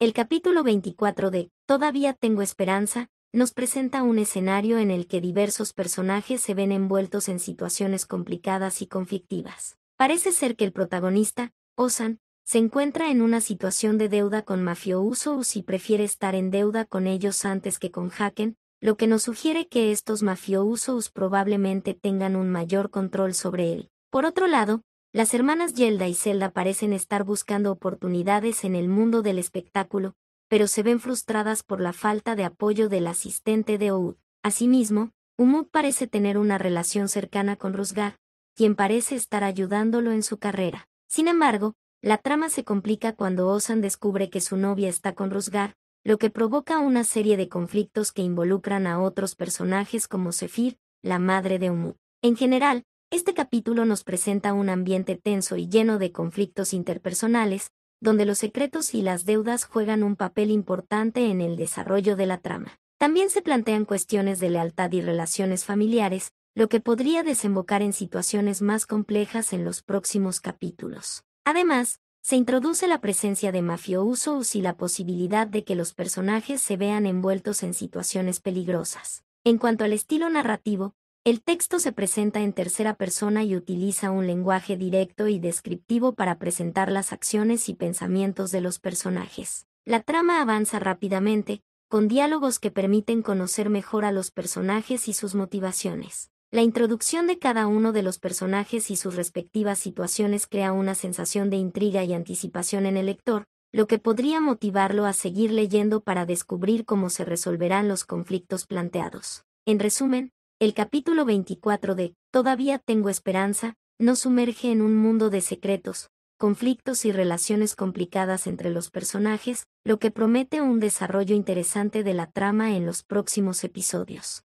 El capítulo 24 de Todavía tengo esperanza nos presenta un escenario en el que diversos personajes se ven envueltos en situaciones complicadas y conflictivas. Parece ser que el protagonista, Osan, se encuentra en una situación de deuda con mafiosos y prefiere estar en deuda con ellos antes que con Haken, lo que nos sugiere que estos mafiosos probablemente tengan un mayor control sobre él. Por otro lado, las hermanas Yelda y Zelda parecen estar buscando oportunidades en el mundo del espectáculo, pero se ven frustradas por la falta de apoyo del asistente de Oud. Asimismo, Umut parece tener una relación cercana con Rusgar, quien parece estar ayudándolo en su carrera. Sin embargo, la trama se complica cuando Osan descubre que su novia está con Rusgar, lo que provoca una serie de conflictos que involucran a otros personajes como Sefir, la madre de Umut. En general, este capítulo nos presenta un ambiente tenso y lleno de conflictos interpersonales, donde los secretos y las deudas juegan un papel importante en el desarrollo de la trama. También se plantean cuestiones de lealtad y relaciones familiares, lo que podría desembocar en situaciones más complejas en los próximos capítulos. Además, se introduce la presencia de mafiosos y la posibilidad de que los personajes se vean envueltos en situaciones peligrosas. En cuanto al estilo narrativo, el texto se presenta en tercera persona y utiliza un lenguaje directo y descriptivo para presentar las acciones y pensamientos de los personajes. La trama avanza rápidamente, con diálogos que permiten conocer mejor a los personajes y sus motivaciones. La introducción de cada uno de los personajes y sus respectivas situaciones crea una sensación de intriga y anticipación en el lector, lo que podría motivarlo a seguir leyendo para descubrir cómo se resolverán los conflictos planteados. En resumen, el capítulo 24 de Todavía tengo esperanza nos sumerge en un mundo de secretos, conflictos y relaciones complicadas entre los personajes, lo que promete un desarrollo interesante de la trama en los próximos episodios.